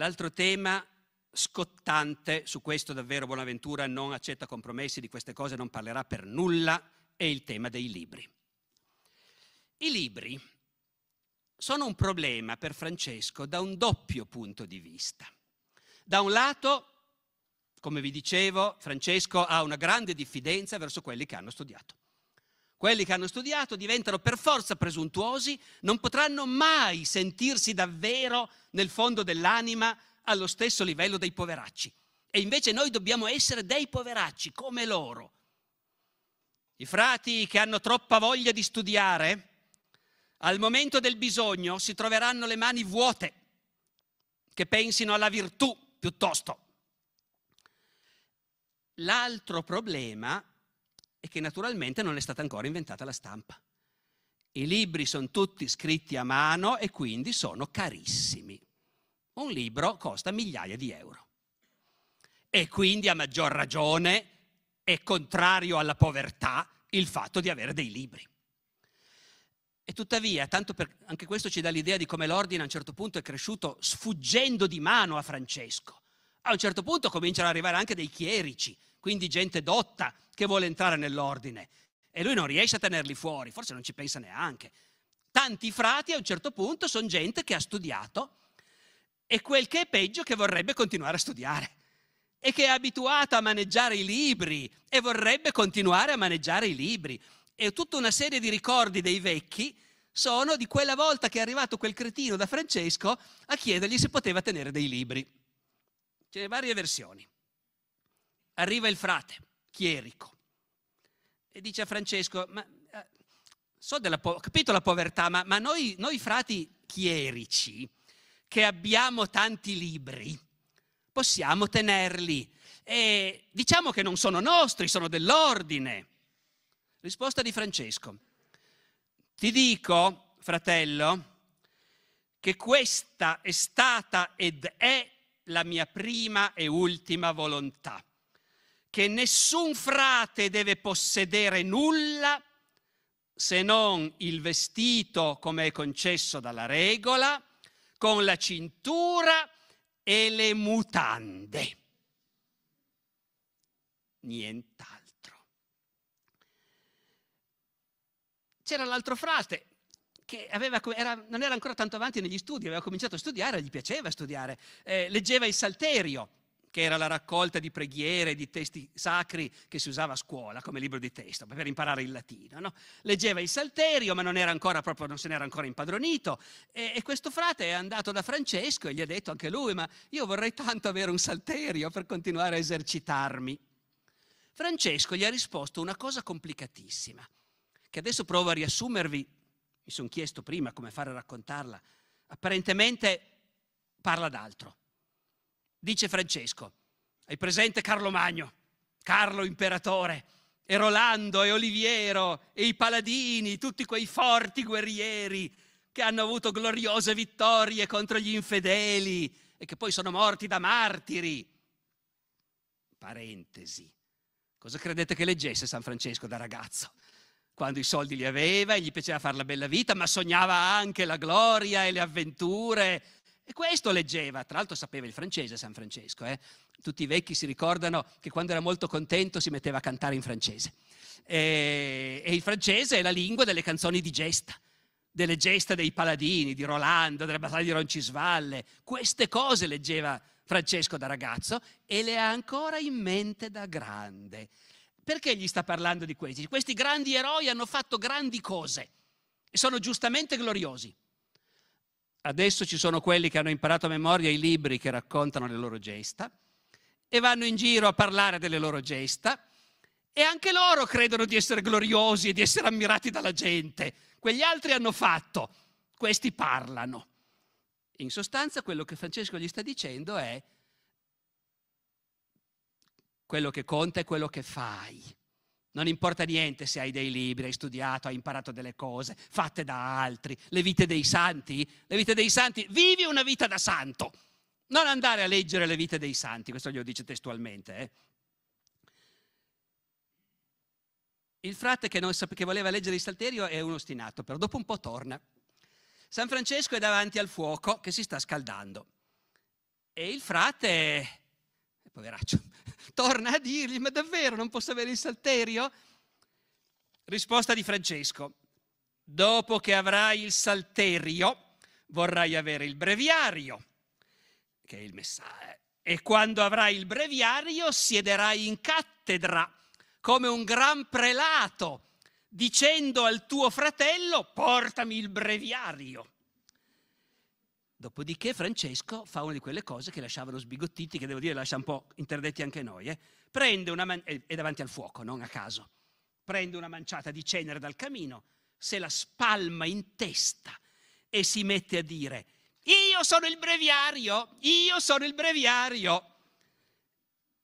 L'altro tema scottante, su questo davvero Bonaventura non accetta compromessi, di queste cose non parlerà per nulla, è il tema dei libri. I libri sono un problema per Francesco da un doppio punto di vista. Da un lato, come vi dicevo, Francesco ha una grande diffidenza verso quelli che hanno studiato. Quelli che hanno studiato diventano per forza presuntuosi, non potranno mai sentirsi davvero nel fondo dell'anima allo stesso livello dei poveracci. E invece noi dobbiamo essere dei poveracci come loro. I frati che hanno troppa voglia di studiare, al momento del bisogno si troveranno le mani vuote, che pensino alla virtù piuttosto. L'altro problema e che naturalmente non è stata ancora inventata la stampa. I libri sono tutti scritti a mano e quindi sono carissimi. Un libro costa migliaia di euro. E quindi a maggior ragione è contrario alla povertà il fatto di avere dei libri. E tuttavia, tanto per, anche questo ci dà l'idea di come l'ordine a un certo punto è cresciuto sfuggendo di mano a Francesco. A un certo punto cominciano ad arrivare anche dei chierici quindi gente dotta che vuole entrare nell'ordine e lui non riesce a tenerli fuori, forse non ci pensa neanche. Tanti frati a un certo punto sono gente che ha studiato e quel che è peggio che vorrebbe continuare a studiare e che è abituato a maneggiare i libri e vorrebbe continuare a maneggiare i libri. E tutta una serie di ricordi dei vecchi sono di quella volta che è arrivato quel cretino da Francesco a chiedergli se poteva tenere dei libri. Ce cioè, ne varie versioni arriva il frate, chierico, e dice a Francesco, ma eh, so della po- capito la povertà, ma, ma noi, noi frati chierici, che abbiamo tanti libri, possiamo tenerli. E diciamo che non sono nostri, sono dell'ordine. Risposta di Francesco. Ti dico, fratello, che questa è stata ed è la mia prima e ultima volontà che nessun frate deve possedere nulla se non il vestito come è concesso dalla regola, con la cintura e le mutande. Nient'altro. C'era l'altro frate che aveva, era, non era ancora tanto avanti negli studi, aveva cominciato a studiare, gli piaceva studiare, eh, leggeva il Salterio che era la raccolta di preghiere, di testi sacri che si usava a scuola come libro di testo per imparare il latino. No? Leggeva il Salterio, ma non, proprio, non, se n'era ancora impadronito. E, e, questo frate è andato da Francesco e gli ha detto anche lui: Ma io vorrei tanto avere un Salterio per continuare a esercitarmi. Francesco gli ha risposto una cosa complicatissima, che adesso provo a riassumervi. Mi sono chiesto prima come fare a raccontarla. Apparentemente parla d'altro Dice Francesco, hai presente Carlo Magno, Carlo imperatore, e Rolando e Oliviero e i paladini, tutti quei forti guerrieri che hanno avuto gloriose vittorie contro gli infedeli e che poi sono morti da martiri. Parentesi. Cosa credete che leggesse San Francesco da ragazzo? Quando i soldi li aveva e gli piaceva fare la bella vita, ma sognava anche la gloria e le avventure e questo leggeva, tra l'altro sapeva il francese San Francesco, eh? tutti i vecchi si ricordano che quando era molto contento si metteva a cantare in francese. E, e il francese è la lingua delle canzoni di gesta, delle gesta dei paladini, di Rolando, della battaglia di Roncisvalle. Queste cose leggeva Francesco da ragazzo e le ha ancora in mente da grande. Perché gli sta parlando di questi? Questi grandi eroi hanno fatto grandi cose e sono giustamente gloriosi. Adesso ci sono quelli che hanno imparato a memoria i libri che raccontano le loro gesta e vanno in giro a parlare delle loro gesta e anche loro credono di essere gloriosi e di essere ammirati dalla gente. Quegli altri hanno fatto, questi parlano. In sostanza quello che Francesco gli sta dicendo è quello che conta è quello che fai. Non importa niente se hai dei libri, hai studiato, hai imparato delle cose fatte da altri, le vite dei santi, le vite dei santi, vivi una vita da santo. Non andare a leggere le vite dei santi, questo glielo dice testualmente. Eh. Il frate che, non, che voleva leggere il salterio è un ostinato, però dopo un po' torna. San Francesco è davanti al fuoco che si sta scaldando e il frate, poveraccio, torna a dirgli, ma davvero non posso avere il salterio? Risposta di Francesco, dopo che avrai il salterio vorrai avere il breviario, che è il messaggio, e quando avrai il breviario siederai in cattedra come un gran prelato, dicendo al tuo fratello portami il breviario. Dopodiché Francesco fa una di quelle cose che lasciavano sbigottiti, che devo dire lascia un po' interdetti anche noi. Eh? Prende una man- è davanti al fuoco, non a caso. Prende una manciata di cenere dal camino, se la spalma in testa e si mette a dire: Io sono il breviario, io sono il breviario.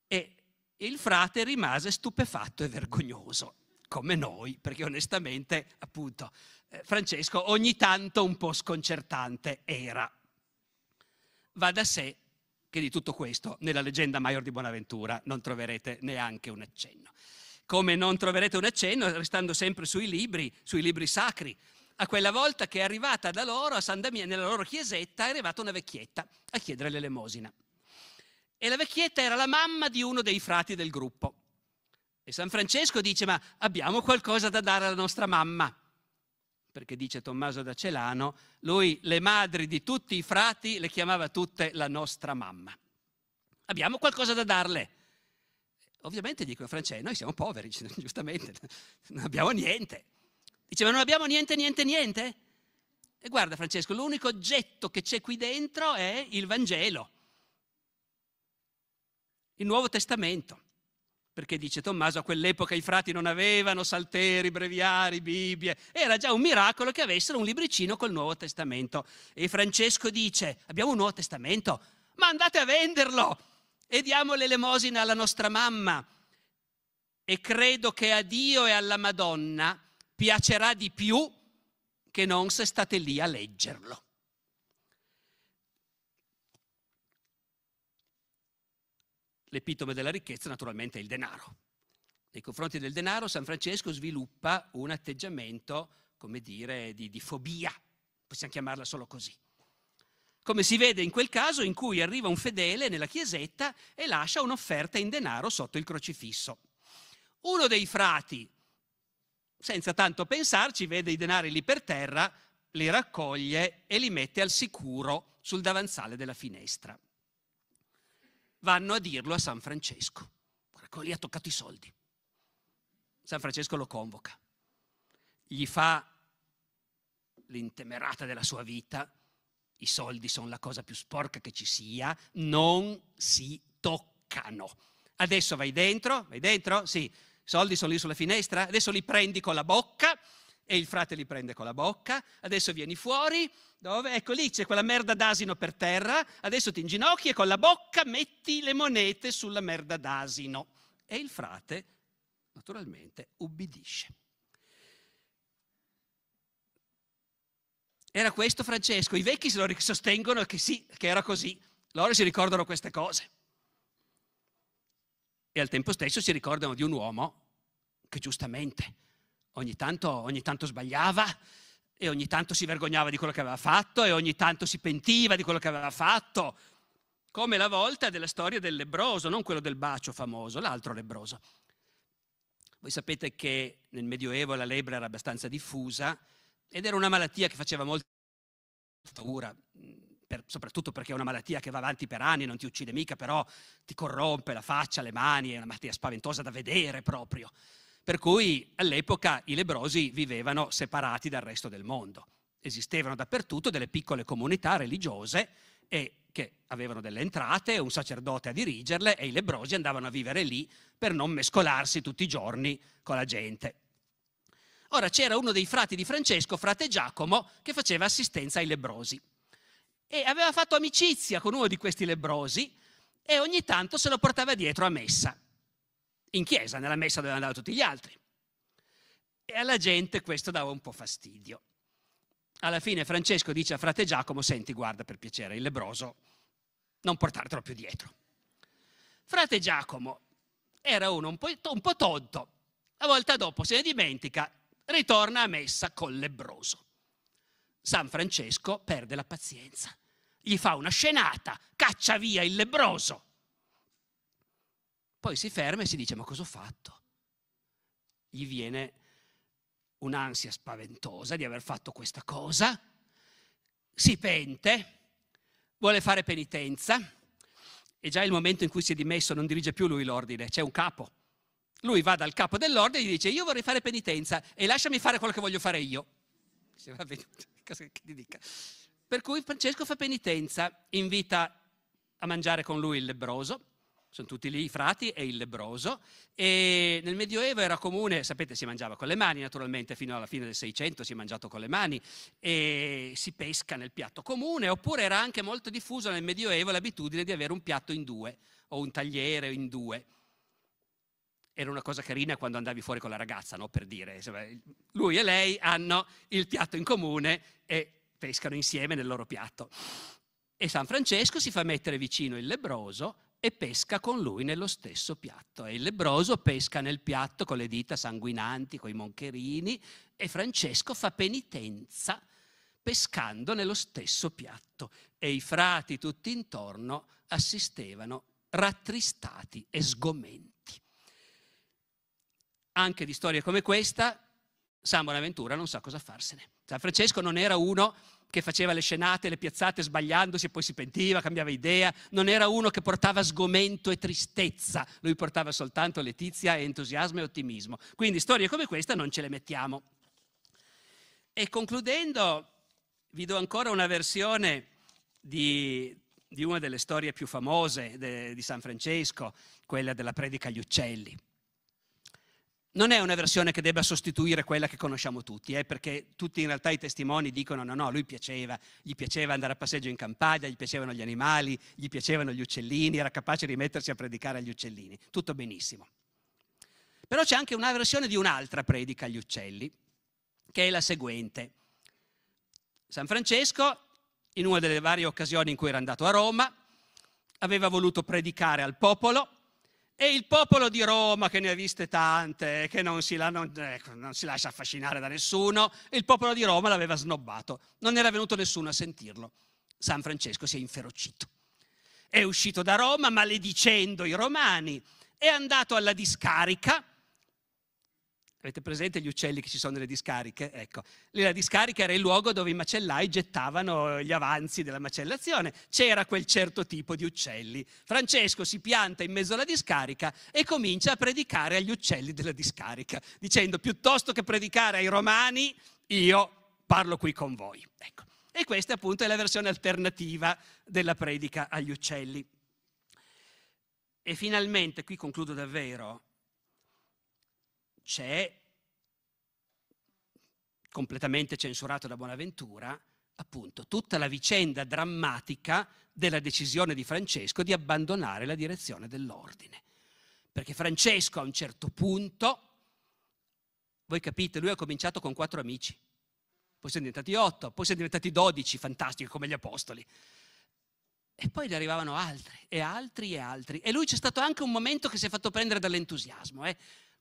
E il frate rimase stupefatto e vergognoso, come noi, perché onestamente, appunto, eh, Francesco ogni tanto un po' sconcertante era va da sé che di tutto questo nella leggenda Maior di Bonaventura non troverete neanche un accenno. Come non troverete un accenno, restando sempre sui libri, sui libri sacri, a quella volta che è arrivata da loro a San Damiano, nella loro chiesetta, è arrivata una vecchietta a chiedere l'elemosina. E la vecchietta era la mamma di uno dei frati del gruppo. E San Francesco dice, ma abbiamo qualcosa da dare alla nostra mamma perché dice Tommaso da Celano, lui le madri di tutti i frati le chiamava tutte la nostra mamma. Abbiamo qualcosa da darle. Ovviamente dicono francesi, noi siamo poveri, giustamente, non abbiamo niente. Dice, ma non abbiamo niente, niente, niente? E guarda Francesco, l'unico oggetto che c'è qui dentro è il Vangelo, il Nuovo Testamento perché dice Tommaso a quell'epoca i frati non avevano salteri, breviari, Bibbie, era già un miracolo che avessero un libricino col Nuovo Testamento. E Francesco dice, abbiamo un Nuovo Testamento, ma andate a venderlo e diamo l'elemosina alla nostra mamma. E credo che a Dio e alla Madonna piacerà di più che non se state lì a leggerlo. l'epitome della ricchezza naturalmente è il denaro. Nei confronti del denaro San Francesco sviluppa un atteggiamento, come dire, di, di fobia, possiamo chiamarla solo così. Come si vede in quel caso in cui arriva un fedele nella chiesetta e lascia un'offerta in denaro sotto il crocifisso. Uno dei frati, senza tanto pensarci, vede i denari lì per terra, li raccoglie e li mette al sicuro sul davanzale della finestra vanno a dirlo a San Francesco. Guarda, lì ha toccato i soldi. San Francesco lo convoca, gli fa l'intemerata della sua vita, i soldi sono la cosa più sporca che ci sia, non si toccano. Adesso vai dentro, vai dentro, sì, i soldi sono lì sulla finestra, adesso li prendi con la bocca, e il frate li prende con la bocca, adesso vieni fuori, dove? Ecco lì c'è quella merda d'asino per terra, adesso ti inginocchi e con la bocca metti le monete sulla merda d'asino. E il frate, naturalmente, ubbidisce. Era questo Francesco, i vecchi se lo sostengono che sì, che era così, loro si ricordano queste cose. E al tempo stesso si ricordano di un uomo che giustamente ogni tanto, ogni tanto sbagliava e ogni tanto si vergognava di quello che aveva fatto e ogni tanto si pentiva di quello che aveva fatto, come la volta della storia del lebroso, non quello del bacio famoso, l'altro lebroso. Voi sapete che nel Medioevo la lebra era abbastanza diffusa ed era una malattia che faceva molta paura, per, soprattutto perché è una malattia che va avanti per anni, non ti uccide mica, però ti corrompe la faccia, le mani, è una malattia spaventosa da vedere proprio per cui all'epoca i lebrosi vivevano separati dal resto del mondo. Esistevano dappertutto delle piccole comunità religiose che avevano delle entrate, un sacerdote a dirigerle e i lebrosi andavano a vivere lì per non mescolarsi tutti i giorni con la gente. Ora c'era uno dei frati di Francesco, frate Giacomo, che faceva assistenza ai lebrosi e aveva fatto amicizia con uno di questi lebrosi e ogni tanto se lo portava dietro a messa in chiesa, nella messa dove andavano tutti gli altri. E alla gente questo dava un po' fastidio. Alla fine Francesco dice a frate Giacomo, senti, guarda per piacere, il lebroso, non portartelo più dietro. Frate Giacomo era uno un po', un po tonto, la volta dopo se ne dimentica, ritorna a messa col lebroso. San Francesco perde la pazienza, gli fa una scenata, caccia via il lebroso poi si ferma e si dice ma cosa ho fatto? Gli viene un'ansia spaventosa di aver fatto questa cosa, si pente, vuole fare penitenza, e già il momento in cui si è dimesso non dirige più lui l'ordine, c'è un capo. Lui va dal capo dell'ordine e gli dice io vorrei fare penitenza e lasciami fare quello che voglio fare io. Dice, va bene, che ti dica. Per cui Francesco fa penitenza, invita a mangiare con lui il lebroso, sono tutti lì i frati e il lebroso, e nel Medioevo era comune, sapete, si mangiava con le mani naturalmente, fino alla fine del Seicento si è mangiato con le mani, e si pesca nel piatto comune, oppure era anche molto diffusa nel Medioevo l'abitudine di avere un piatto in due, o un tagliere in due. Era una cosa carina quando andavi fuori con la ragazza, no? per dire, lui e lei hanno il piatto in comune e pescano insieme nel loro piatto. E San Francesco si fa mettere vicino il lebroso e pesca con lui nello stesso piatto. E il lebroso pesca nel piatto con le dita sanguinanti, con i moncherini, e Francesco fa penitenza pescando nello stesso piatto. E i frati tutti intorno assistevano rattristati e sgomenti. Anche di storie come questa San Bonaventura non sa cosa farsene. San Francesco non era uno che faceva le scenate, le piazzate sbagliandosi e poi si pentiva, cambiava idea, non era uno che portava sgomento e tristezza, lui portava soltanto letizia entusiasmo e ottimismo. Quindi storie come questa non ce le mettiamo. E concludendo, vi do ancora una versione di, di una delle storie più famose de, di San Francesco, quella della predica agli uccelli non è una versione che debba sostituire quella che conosciamo tutti, eh, perché tutti in realtà i testimoni dicono no, no, lui piaceva, gli piaceva andare a passeggio in campagna, gli piacevano gli animali, gli piacevano gli uccellini, era capace di mettersi a predicare agli uccellini, tutto benissimo. Però c'è anche una versione di un'altra predica agli uccelli, che è la seguente. San Francesco, in una delle varie occasioni in cui era andato a Roma, aveva voluto predicare al popolo, e il popolo di Roma, che ne ha viste tante, che non si, non, eh, ecco, non si lascia affascinare da nessuno, il popolo di Roma l'aveva snobbato, non era venuto nessuno a sentirlo. San Francesco si è inferocito. È uscito da Roma maledicendo i romani, è andato alla discarica Avete presente gli uccelli che ci sono nelle discariche? Ecco, la discarica era il luogo dove i macellai gettavano gli avanzi della macellazione. C'era quel certo tipo di uccelli. Francesco si pianta in mezzo alla discarica e comincia a predicare agli uccelli della discarica, dicendo piuttosto che predicare ai romani, io parlo qui con voi. Ecco. E questa appunto è la versione alternativa della predica agli uccelli. E finalmente, qui concludo davvero, c'è completamente censurato da Bonaventura, appunto tutta la vicenda drammatica della decisione di Francesco di abbandonare la direzione dell'ordine. Perché Francesco a un certo punto, voi capite, lui ha cominciato con quattro amici, poi sono diventati otto, poi sono diventati dodici, fantastici come gli apostoli. E poi ne arrivavano altri, e altri, e altri. E lui c'è stato anche un momento che si è fatto prendere dall'entusiasmo. Eh?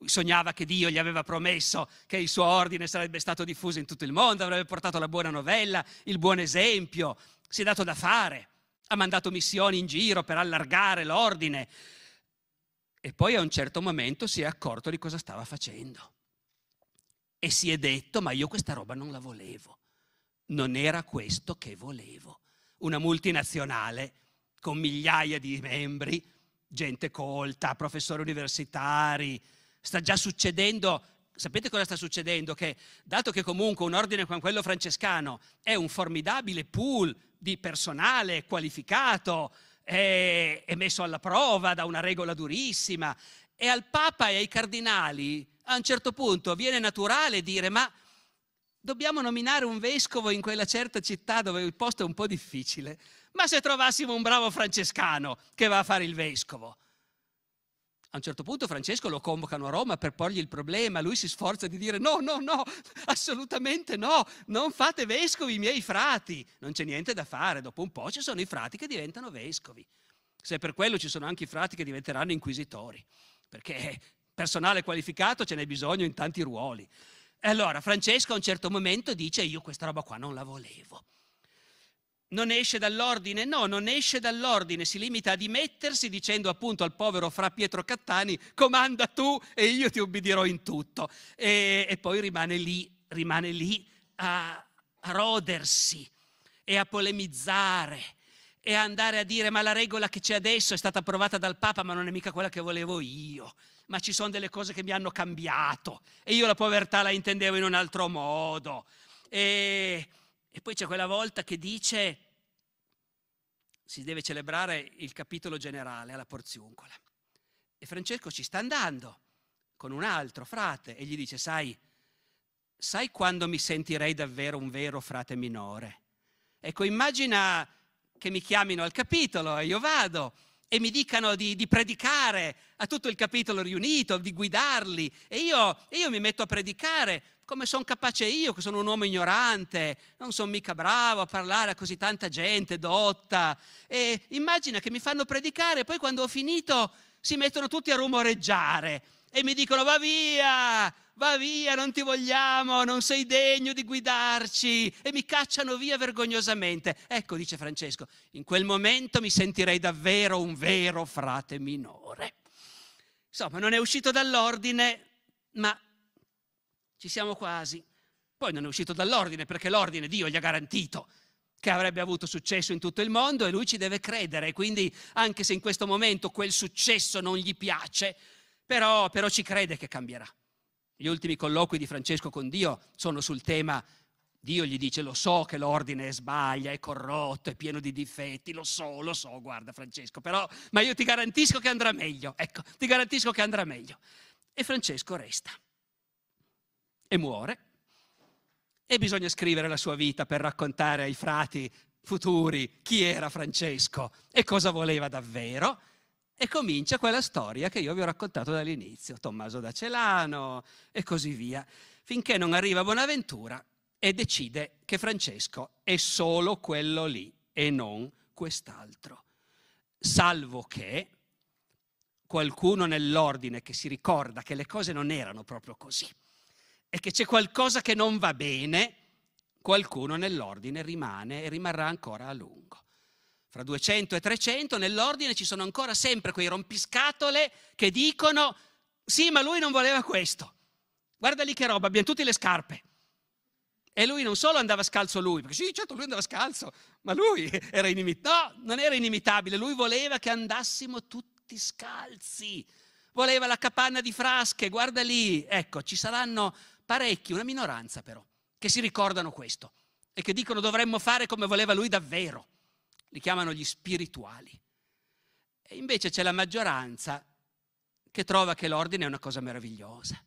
sognava che Dio gli aveva promesso che il suo ordine sarebbe stato diffuso in tutto il mondo, avrebbe portato la buona novella, il buon esempio, si è dato da fare, ha mandato missioni in giro per allargare l'ordine e poi a un certo momento si è accorto di cosa stava facendo e si è detto ma io questa roba non la volevo, non era questo che volevo. Una multinazionale con migliaia di membri, gente colta, professori universitari, sta già succedendo. Sapete cosa sta succedendo? Che dato che comunque un ordine come quello francescano è un formidabile pool di personale qualificato, è, è messo alla prova da una regola durissima, e al Papa e ai cardinali a un certo punto viene naturale dire ma dobbiamo nominare un vescovo in quella certa città dove il posto è un po' difficile, ma se trovassimo un bravo francescano che va a fare il vescovo, a un certo punto Francesco lo convocano a Roma per porgli il problema, lui si sforza di dire no, no, no, assolutamente no, non fate vescovi i miei frati, non c'è niente da fare, dopo un po' ci sono i frati che diventano vescovi. Se per quello ci sono anche i frati che diventeranno inquisitori, perché personale qualificato ce n'è bisogno in tanti ruoli. E allora Francesco a un certo momento dice io questa roba qua non la volevo non esce dall'ordine? No, non esce dall'ordine, si limita a dimettersi dicendo appunto al povero Fra Pietro Cattani comanda tu e io ti ubbidirò in tutto. E, e poi rimane lì, rimane lì a, a rodersi e a polemizzare e a andare a dire ma la regola che c'è adesso è stata approvata dal Papa ma non è mica quella che volevo io, ma ci sono delle cose che mi hanno cambiato e io la povertà la intendevo in un altro modo. E e poi c'è quella volta che dice, si deve celebrare il capitolo generale alla Porziuncola. E Francesco ci sta andando con un altro frate e gli dice, sai, sai quando mi sentirei davvero un vero frate minore? Ecco, immagina che mi chiamino al capitolo e io vado e mi dicano di, di, predicare a tutto il capitolo riunito, di guidarli. E io, io mi metto a predicare come sono capace io, che sono un uomo ignorante, non sono mica bravo a parlare a così tanta gente dotta. E immagina che mi fanno predicare e poi quando ho finito si mettono tutti a rumoreggiare e mi dicono va via, va via, non ti vogliamo, non sei degno di guidarci e mi cacciano via vergognosamente. Ecco, dice Francesco, in quel momento mi sentirei davvero un vero frate minore. Insomma, non è uscito dall'ordine, ma ci siamo quasi. Poi non è uscito dall'ordine perché l'ordine Dio gli ha garantito che avrebbe avuto successo in tutto il mondo e lui ci deve credere. Quindi, anche se in questo momento quel successo non gli piace, però, però ci crede che cambierà. Gli ultimi colloqui di Francesco con Dio sono sul tema Dio gli dice, lo so che l'ordine è sbaglia, è corrotto, è pieno di difetti, lo so, lo so, guarda Francesco, però, ma io ti garantisco che andrà meglio, ecco, ti garantisco che andrà meglio. E Francesco resta e muore e bisogna scrivere la sua vita per raccontare ai frati futuri chi era Francesco e cosa voleva davvero. E comincia quella storia che io vi ho raccontato dall'inizio, Tommaso da Celano e così via, finché non arriva Bonaventura e decide che Francesco è solo quello lì e non quest'altro. Salvo che qualcuno nell'ordine che si ricorda che le cose non erano proprio così e che c'è qualcosa che non va bene, qualcuno nell'ordine rimane e rimarrà ancora a lungo fra 200 e 300 nell'ordine ci sono ancora sempre quei rompiscatole che dicono sì ma lui non voleva questo, guarda lì che roba, abbiamo tutte le scarpe. E lui non solo andava scalzo lui, perché sì, certo lui andava scalzo, ma lui era inimitabile. No, non era inimitabile, lui voleva che andassimo tutti scalzi. Voleva la capanna di frasche, guarda lì. Ecco, ci saranno parecchi, una minoranza però, che si ricordano questo e che dicono dovremmo fare come voleva lui davvero li chiamano gli spirituali. E invece c'è la maggioranza che trova che l'ordine è una cosa meravigliosa,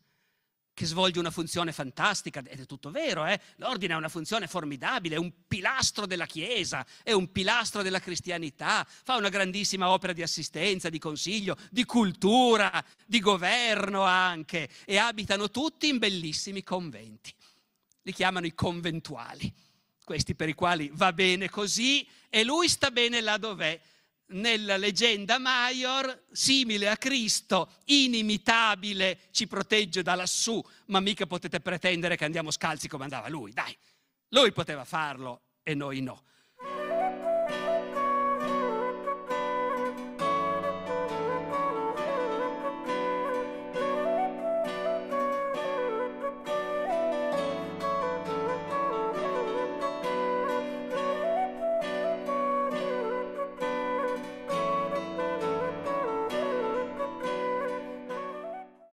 che svolge una funzione fantastica, ed è tutto vero, eh? l'ordine ha una funzione formidabile, è un pilastro della Chiesa, è un pilastro della cristianità, fa una grandissima opera di assistenza, di consiglio, di cultura, di governo anche, e abitano tutti in bellissimi conventi. Li chiamano i conventuali questi per i quali va bene così e lui sta bene là dov'è. Nella leggenda Maior, simile a Cristo, inimitabile, ci protegge da lassù, ma mica potete pretendere che andiamo scalzi come andava lui, dai. Lui poteva farlo e noi no.